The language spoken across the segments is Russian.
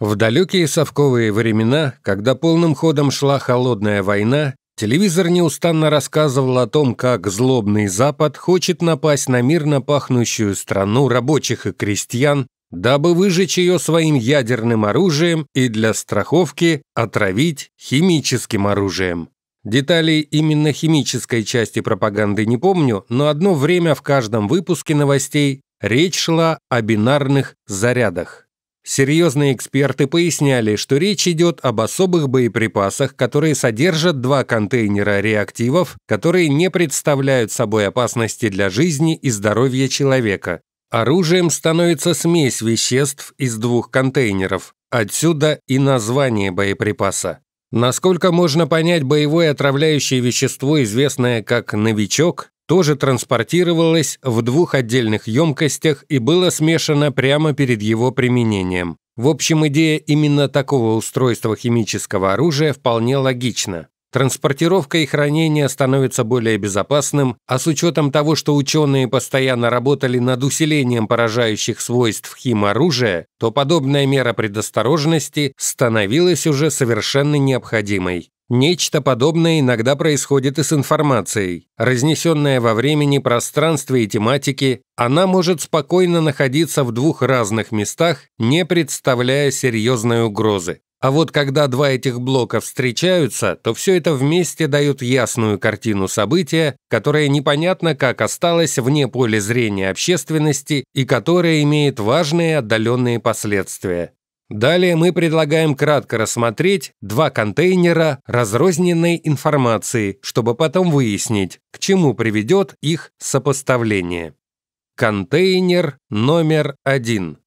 В далекие совковые времена, когда полным ходом шла холодная война, телевизор неустанно рассказывал о том, как злобный Запад хочет напасть на мирно пахнущую страну рабочих и крестьян, дабы выжечь ее своим ядерным оружием и для страховки отравить химическим оружием. Деталей именно химической части пропаганды не помню, но одно время в каждом выпуске новостей речь шла о бинарных зарядах. Серьезные эксперты поясняли, что речь идет об особых боеприпасах, которые содержат два контейнера реактивов, которые не представляют собой опасности для жизни и здоровья человека. Оружием становится смесь веществ из двух контейнеров. Отсюда и название боеприпаса. Насколько можно понять боевое отравляющее вещество, известное как «новичок», тоже транспортировалось в двух отдельных емкостях и было смешано прямо перед его применением. В общем, идея именно такого устройства химического оружия вполне логична. Транспортировка и хранение становится более безопасным, а с учетом того, что ученые постоянно работали над усилением поражающих свойств химоружия, то подобная мера предосторожности становилась уже совершенно необходимой. Нечто подобное иногда происходит и с информацией. Разнесенная во времени пространстве и тематике, она может спокойно находиться в двух разных местах, не представляя серьезной угрозы. А вот когда два этих блока встречаются, то все это вместе дает ясную картину события, которое непонятно как осталось вне поля зрения общественности и которое имеет важные отдаленные последствия. Далее мы предлагаем кратко рассмотреть два контейнера разрозненной информации, чтобы потом выяснить, к чему приведет их сопоставление. Контейнер номер один.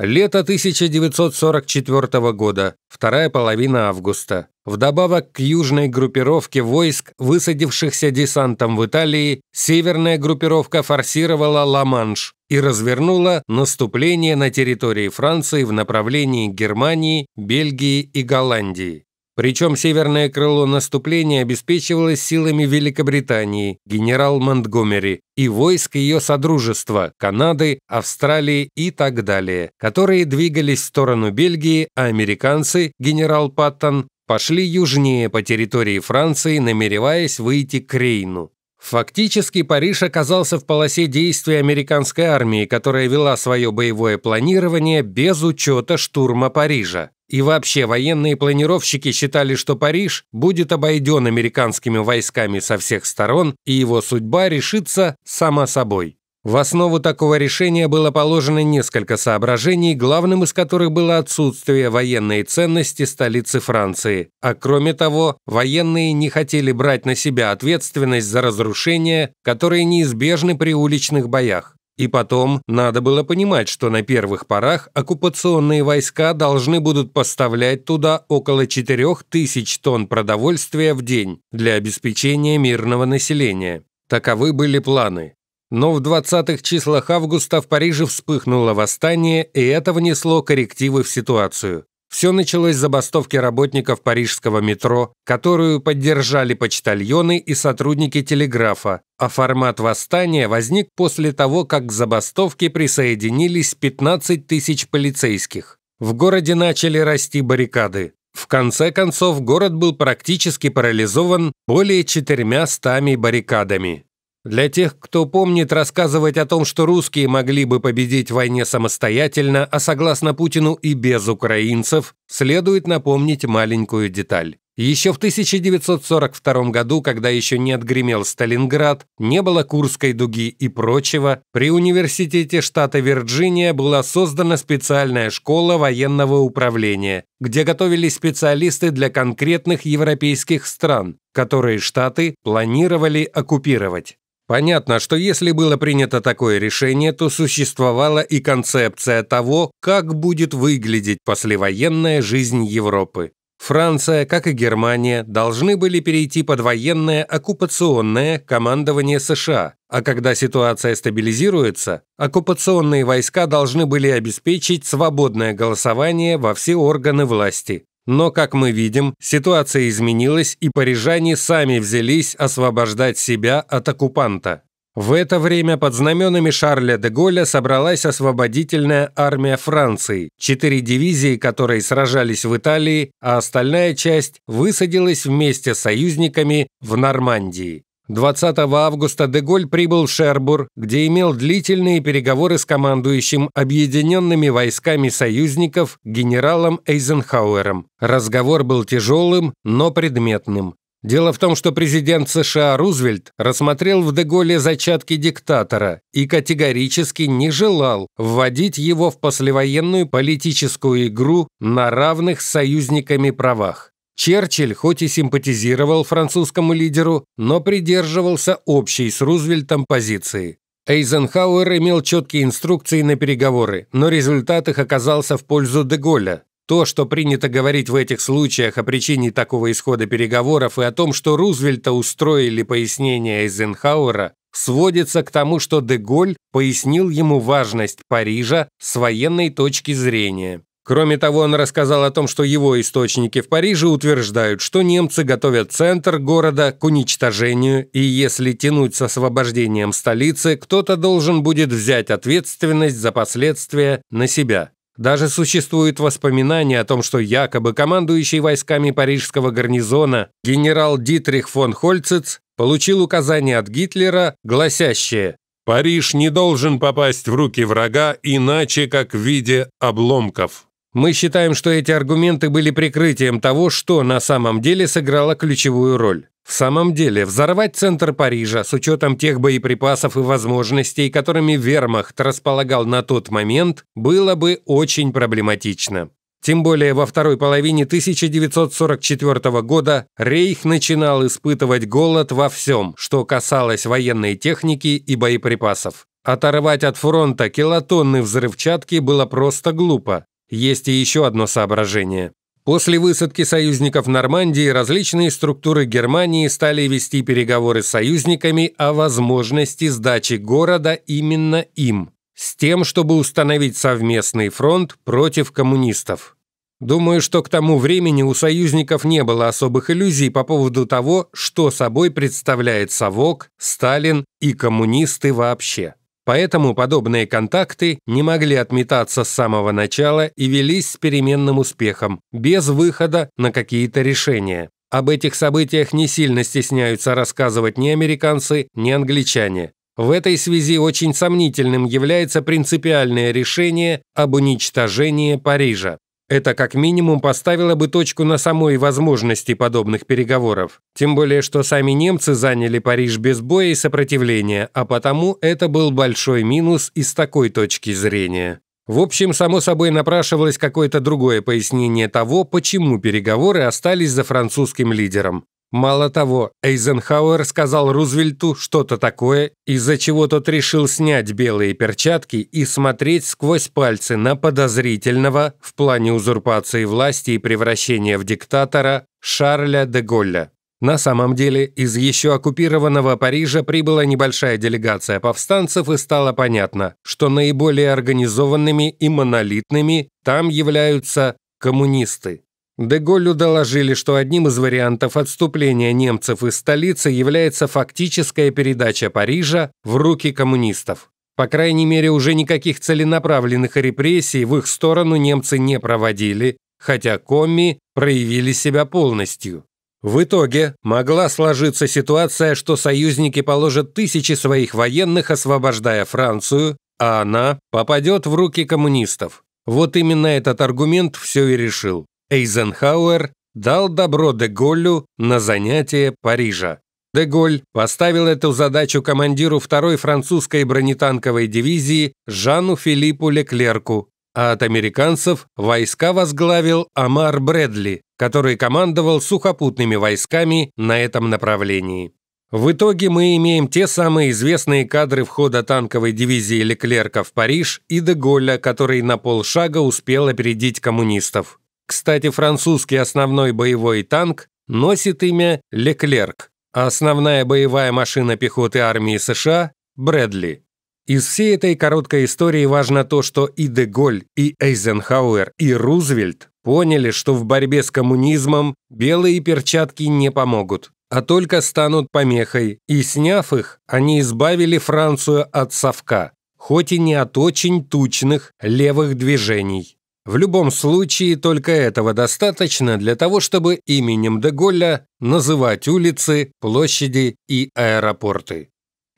Лето 1944 года, вторая половина августа. Вдобавок к южной группировке войск, высадившихся десантом в Италии, северная группировка форсировала Ла-Манш и развернула наступление на территории Франции в направлении Германии, Бельгии и Голландии. Причем северное крыло наступления обеспечивалось силами Великобритании, генерал Монтгомери, и войск ее Содружества, Канады, Австралии и так далее, которые двигались в сторону Бельгии, а американцы, генерал Паттон, пошли южнее по территории Франции, намереваясь выйти к Рейну. Фактически Париж оказался в полосе действия американской армии, которая вела свое боевое планирование без учета штурма Парижа. И вообще военные планировщики считали, что Париж будет обойден американскими войсками со всех сторон, и его судьба решится сама собой. В основу такого решения было положено несколько соображений, главным из которых было отсутствие военной ценности столицы Франции. А кроме того, военные не хотели брать на себя ответственность за разрушения, которые неизбежны при уличных боях. И потом, надо было понимать, что на первых порах оккупационные войска должны будут поставлять туда около 4000 тонн продовольствия в день для обеспечения мирного населения. Таковы были планы. Но в 20-х числах августа в Париже вспыхнуло восстание, и это внесло коррективы в ситуацию. Все началось с забастовки работников парижского метро, которую поддержали почтальоны и сотрудники телеграфа, а формат восстания возник после того, как к забастовке присоединились 15 тысяч полицейских. В городе начали расти баррикады. В конце концов, город был практически парализован более 400 баррикадами. Для тех, кто помнит, рассказывать о том, что русские могли бы победить в войне самостоятельно, а согласно Путину и без украинцев, следует напомнить маленькую деталь. Еще в 1942 году, когда еще не отгремел Сталинград, не было Курской дуги и прочего, при университете штата Вирджиния была создана специальная школа военного управления, где готовились специалисты для конкретных европейских стран, которые штаты планировали оккупировать. Понятно, что если было принято такое решение, то существовала и концепция того, как будет выглядеть послевоенная жизнь Европы. Франция, как и Германия, должны были перейти под военное оккупационное командование США, а когда ситуация стабилизируется, оккупационные войска должны были обеспечить свободное голосование во все органы власти. Но, как мы видим, ситуация изменилась, и парижане сами взялись освобождать себя от оккупанта. В это время под знаменами Шарля де Голля собралась освободительная армия Франции, четыре дивизии, которые сражались в Италии, а остальная часть высадилась вместе с союзниками в Нормандии. 20 августа Деголь прибыл в Шербур, где имел длительные переговоры с командующим объединенными войсками союзников генералом Эйзенхауэром. Разговор был тяжелым, но предметным. Дело в том, что президент США Рузвельт рассмотрел в Деголе зачатки диктатора и категорически не желал вводить его в послевоенную политическую игру на равных с союзниками правах. Черчилль хоть и симпатизировал французскому лидеру, но придерживался общей с Рузвельтом позиции. Эйзенхауэр имел четкие инструкции на переговоры, но результат их оказался в пользу Деголя. То, что принято говорить в этих случаях о причине такого исхода переговоров и о том, что Рузвельта устроили пояснение Эйзенхауэра, сводится к тому, что Деголь пояснил ему важность Парижа с военной точки зрения. Кроме того, он рассказал о том, что его источники в Париже утверждают, что немцы готовят центр города к уничтожению, и если тянуть с освобождением столицы, кто-то должен будет взять ответственность за последствия на себя. Даже существует воспоминание о том, что якобы командующий войсками парижского гарнизона генерал Дитрих фон Хольцец получил указание от Гитлера, гласящее «Париж не должен попасть в руки врага, иначе как в виде обломков». Мы считаем, что эти аргументы были прикрытием того, что на самом деле сыграло ключевую роль. В самом деле, взорвать центр Парижа с учетом тех боеприпасов и возможностей, которыми вермахт располагал на тот момент, было бы очень проблематично. Тем более во второй половине 1944 года Рейх начинал испытывать голод во всем, что касалось военной техники и боеприпасов. Оторвать от фронта килотонны взрывчатки было просто глупо, есть и еще одно соображение. После высадки союзников в Нормандии различные структуры Германии стали вести переговоры с союзниками о возможности сдачи города именно им, с тем, чтобы установить совместный фронт против коммунистов. Думаю, что к тому времени у союзников не было особых иллюзий по поводу того, что собой представляет Совок, Сталин и коммунисты вообще. Поэтому подобные контакты не могли отметаться с самого начала и велись с переменным успехом, без выхода на какие-то решения. Об этих событиях не сильно стесняются рассказывать ни американцы, ни англичане. В этой связи очень сомнительным является принципиальное решение об уничтожении Парижа. Это как минимум поставило бы точку на самой возможности подобных переговоров. Тем более, что сами немцы заняли Париж без боя и сопротивления, а потому это был большой минус из такой точки зрения. В общем, само собой напрашивалось какое-то другое пояснение того, почему переговоры остались за французским лидером. Мало того, Эйзенхауэр сказал Рузвельту что-то такое, из-за чего тот решил снять белые перчатки и смотреть сквозь пальцы на подозрительного в плане узурпации власти и превращения в диктатора Шарля де Голля. На самом деле, из еще оккупированного Парижа прибыла небольшая делегация повстанцев и стало понятно, что наиболее организованными и монолитными там являются коммунисты. Деголю доложили, что одним из вариантов отступления немцев из столицы является фактическая передача Парижа в руки коммунистов. По крайней мере, уже никаких целенаправленных репрессий в их сторону немцы не проводили, хотя комми проявили себя полностью. В итоге могла сложиться ситуация, что союзники положат тысячи своих военных, освобождая Францию, а она попадет в руки коммунистов. Вот именно этот аргумент все и решил. Эйзенхауэр дал добро Деголлю на занятие Парижа. Деголь поставил эту задачу командиру второй французской бронетанковой дивизии Жану Филиппу Леклерку, а от американцев войска возглавил Амар Брэдли, который командовал сухопутными войсками на этом направлении. В итоге мы имеем те самые известные кадры входа танковой дивизии Леклерка в Париж и Деголя, который на полшага успел опередить коммунистов. Кстати, французский основной боевой танк носит имя «Леклерк», а основная боевая машина пехоты армии США – «Брэдли». Из всей этой короткой истории важно то, что и Деголь, и Эйзенхауэр, и Рузвельт поняли, что в борьбе с коммунизмом белые перчатки не помогут, а только станут помехой, и, сняв их, они избавили Францию от совка, хоть и не от очень тучных левых движений. В любом случае, только этого достаточно для того, чтобы именем де называть улицы, площади и аэропорты.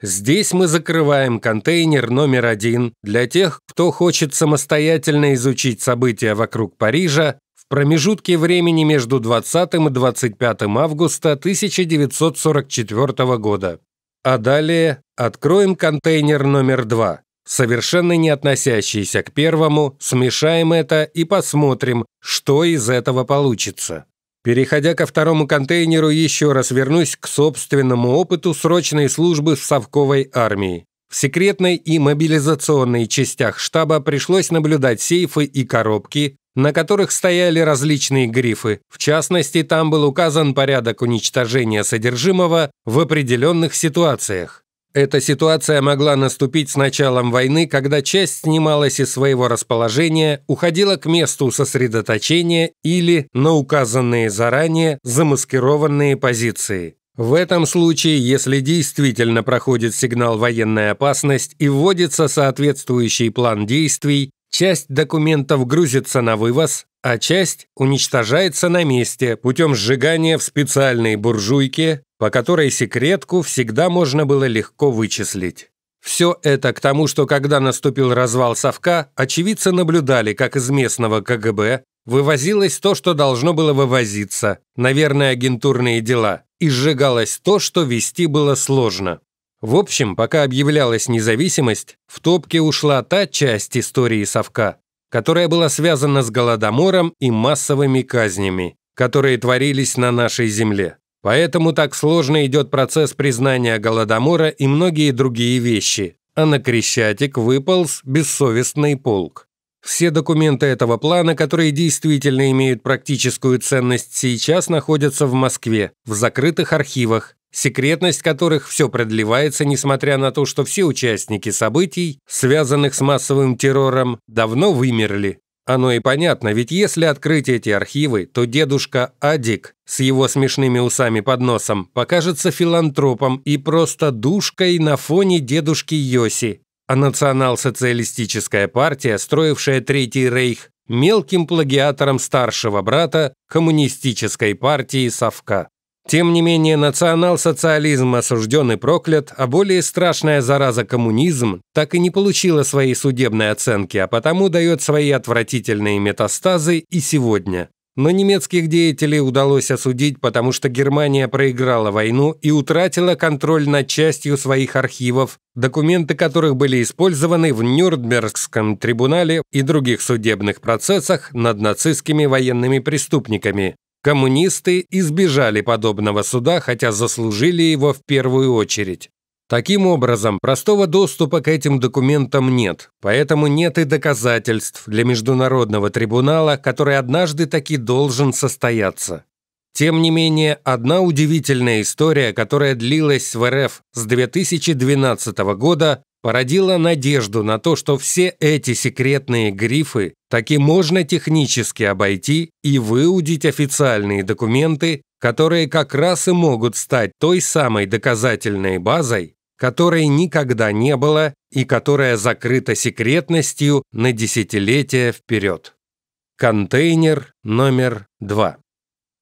Здесь мы закрываем контейнер номер один для тех, кто хочет самостоятельно изучить события вокруг Парижа в промежутке времени между 20 и 25 августа 1944 года. А далее откроем контейнер номер два совершенно не относящиеся к первому, смешаем это и посмотрим, что из этого получится. Переходя ко второму контейнеру, еще раз вернусь к собственному опыту срочной службы в совковой армии. В секретной и мобилизационной частях штаба пришлось наблюдать сейфы и коробки, на которых стояли различные грифы. В частности, там был указан порядок уничтожения содержимого в определенных ситуациях. Эта ситуация могла наступить с началом войны, когда часть снималась из своего расположения, уходила к месту сосредоточения или на указанные заранее замаскированные позиции. В этом случае, если действительно проходит сигнал военной опасность и вводится соответствующий план действий, часть документов грузится на вывоз, а часть уничтожается на месте путем сжигания в специальной буржуйке, по которой секретку всегда можно было легко вычислить. Все это к тому, что когда наступил развал совка, очевидцы наблюдали, как из местного КГБ вывозилось то, что должно было вывозиться, наверное, агентурные дела, и сжигалось то, что вести было сложно. В общем, пока объявлялась независимость, в топке ушла та часть истории совка, которая была связана с Голодомором и массовыми казнями, которые творились на нашей земле. Поэтому так сложно идет процесс признания Голодомора и многие другие вещи, а на Крещатик выполз бессовестный полк. Все документы этого плана, которые действительно имеют практическую ценность сейчас, находятся в Москве, в закрытых архивах, секретность которых все продлевается, несмотря на то, что все участники событий, связанных с массовым террором, давно вымерли. Оно и понятно, ведь если открыть эти архивы, то дедушка Адик с его смешными усами под носом покажется филантропом и просто душкой на фоне дедушки Йоси, а национал-социалистическая партия, строившая Третий Рейх, мелким плагиатором старшего брата коммунистической партии Совка. Тем не менее, национал-социализм осужден и проклят, а более страшная зараза коммунизм так и не получила своей судебной оценки, а потому дает свои отвратительные метастазы и сегодня. Но немецких деятелей удалось осудить, потому что Германия проиграла войну и утратила контроль над частью своих архивов, документы которых были использованы в Нюрнбергском трибунале и других судебных процессах над нацистскими военными преступниками. Коммунисты избежали подобного суда, хотя заслужили его в первую очередь. Таким образом, простого доступа к этим документам нет, поэтому нет и доказательств для Международного трибунала, который однажды таки должен состояться. Тем не менее, одна удивительная история, которая длилась в РФ с 2012 года, породила надежду на то, что все эти секретные грифы Таки можно технически обойти и выудить официальные документы, которые как раз и могут стать той самой доказательной базой, которой никогда не было и которая закрыта секретностью на десятилетия вперед. Контейнер номер два.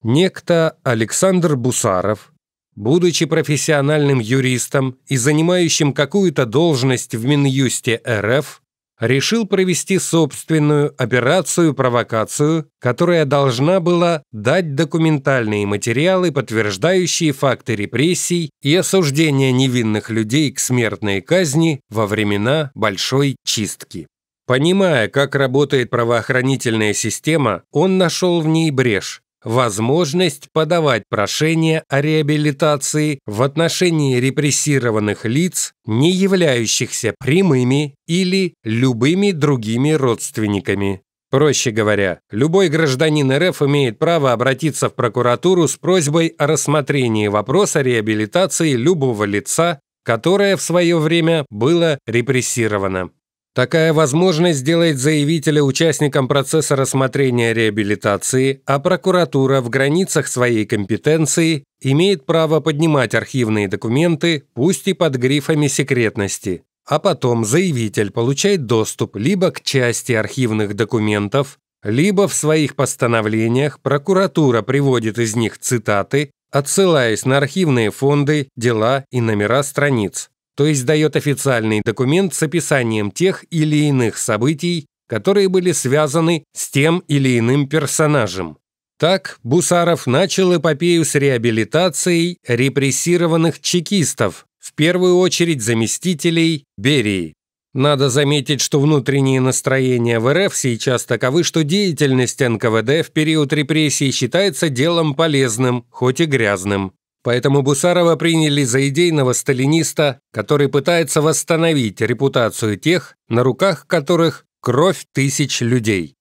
Некто Александр Бусаров, будучи профессиональным юристом и занимающим какую-то должность в Минюсте РФ, решил провести собственную операцию-провокацию, которая должна была дать документальные материалы, подтверждающие факты репрессий и осуждения невинных людей к смертной казни во времена Большой Чистки. Понимая, как работает правоохранительная система, он нашел в ней брешь возможность подавать прошение о реабилитации в отношении репрессированных лиц, не являющихся прямыми или любыми другими родственниками. Проще говоря, любой гражданин РФ имеет право обратиться в прокуратуру с просьбой о рассмотрении вопроса реабилитации любого лица, которое в свое время было репрессировано. Такая возможность сделает заявителя участником процесса рассмотрения реабилитации, а прокуратура в границах своей компетенции имеет право поднимать архивные документы, пусть и под грифами секретности. А потом заявитель получает доступ либо к части архивных документов, либо в своих постановлениях прокуратура приводит из них цитаты, отсылаясь на архивные фонды, дела и номера страниц то есть дает официальный документ с описанием тех или иных событий, которые были связаны с тем или иным персонажем. Так Бусаров начал эпопею с реабилитацией репрессированных чекистов, в первую очередь заместителей Берии. Надо заметить, что внутренние настроения в РФ сейчас таковы, что деятельность НКВД в период репрессий считается делом полезным, хоть и грязным. Поэтому Бусарова приняли за идейного сталиниста, который пытается восстановить репутацию тех, на руках которых кровь тысяч людей.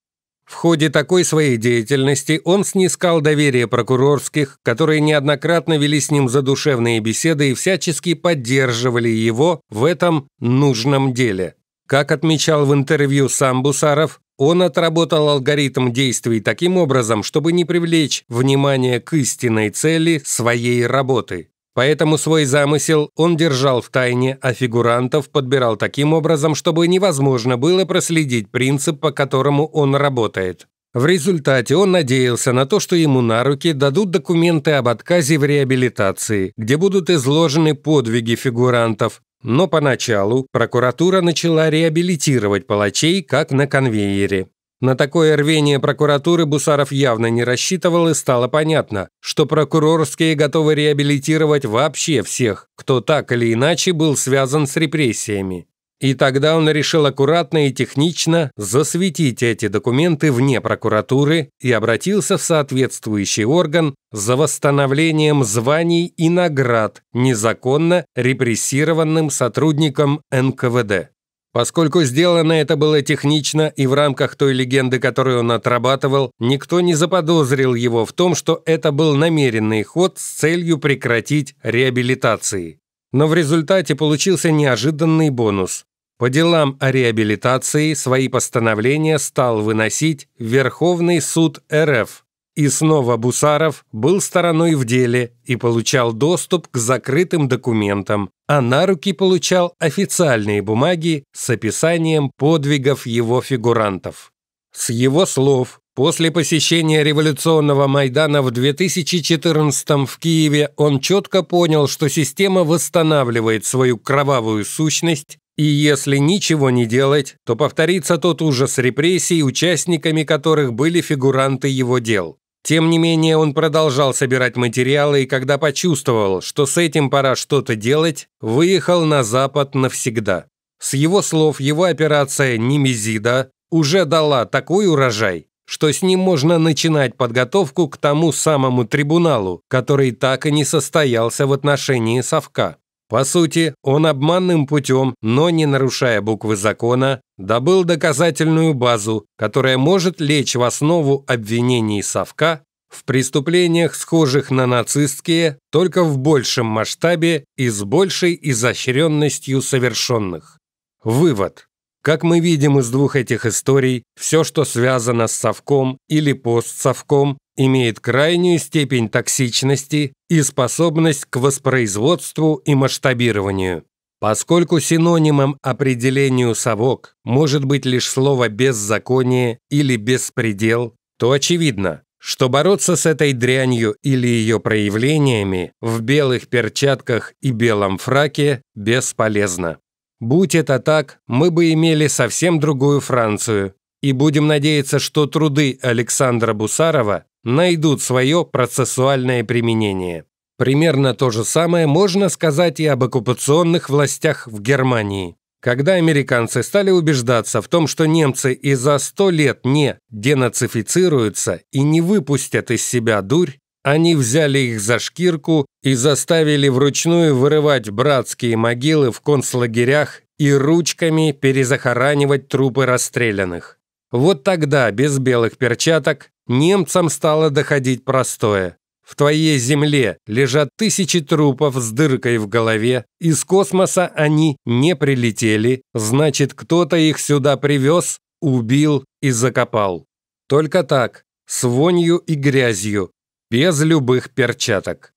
В ходе такой своей деятельности он снискал доверие прокурорских, которые неоднократно вели с ним задушевные беседы и всячески поддерживали его в этом нужном деле. Как отмечал в интервью сам Бусаров, он отработал алгоритм действий таким образом, чтобы не привлечь внимание к истинной цели своей работы. Поэтому свой замысел он держал в тайне, а фигурантов подбирал таким образом, чтобы невозможно было проследить принцип, по которому он работает. В результате он надеялся на то, что ему на руки дадут документы об отказе в реабилитации, где будут изложены подвиги фигурантов, но поначалу прокуратура начала реабилитировать палачей, как на конвейере. На такое рвение прокуратуры Бусаров явно не рассчитывал и стало понятно, что прокурорские готовы реабилитировать вообще всех, кто так или иначе был связан с репрессиями. И тогда он решил аккуратно и технично засветить эти документы вне прокуратуры и обратился в соответствующий орган за восстановлением званий и наград незаконно репрессированным сотрудникам НКВД. Поскольку сделано это было технично и в рамках той легенды, которую он отрабатывал, никто не заподозрил его в том, что это был намеренный ход с целью прекратить реабилитации. Но в результате получился неожиданный бонус. По делам о реабилитации свои постановления стал выносить Верховный суд РФ. И снова Бусаров был стороной в деле и получал доступ к закрытым документам, а на руки получал официальные бумаги с описанием подвигов его фигурантов. С его слов, После посещения революционного Майдана в 2014 в Киеве он четко понял, что система восстанавливает свою кровавую сущность и если ничего не делать, то повторится тот ужас репрессий, участниками которых были фигуранты его дел. Тем не менее, он продолжал собирать материалы и когда почувствовал, что с этим пора что-то делать, выехал на Запад навсегда. С его слов, его операция «Немезида» уже дала такой урожай, что с ним можно начинать подготовку к тому самому трибуналу, который так и не состоялся в отношении Совка. По сути, он обманным путем, но не нарушая буквы закона, добыл доказательную базу, которая может лечь в основу обвинений Совка в преступлениях, схожих на нацистские, только в большем масштабе и с большей изощренностью совершенных. Вывод. Как мы видим из двух этих историй, все, что связано с совком или постсовком, имеет крайнюю степень токсичности и способность к воспроизводству и масштабированию. Поскольку синонимом определению «совок» может быть лишь слово «беззаконие» или «беспредел», то очевидно, что бороться с этой дрянью или ее проявлениями в белых перчатках и белом фраке бесполезно. Будь это так, мы бы имели совсем другую Францию, и будем надеяться, что труды Александра Бусарова найдут свое процессуальное применение. Примерно то же самое можно сказать и об оккупационных властях в Германии. Когда американцы стали убеждаться в том, что немцы и за сто лет не денацифицируются и не выпустят из себя дурь, они взяли их за шкирку и заставили вручную вырывать братские могилы в концлагерях и ручками перезахоранивать трупы расстрелянных. Вот тогда, без белых перчаток, немцам стало доходить простое. В твоей земле лежат тысячи трупов с дыркой в голове, из космоса они не прилетели, значит, кто-то их сюда привез, убил и закопал. Только так, с вонью и грязью, без любых перчаток.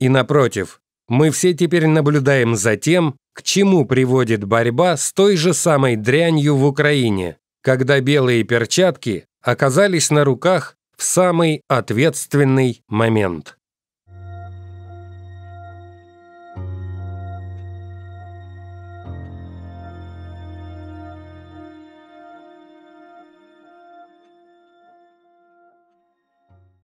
И напротив, мы все теперь наблюдаем за тем, к чему приводит борьба с той же самой дрянью в Украине когда белые перчатки оказались на руках в самый ответственный момент.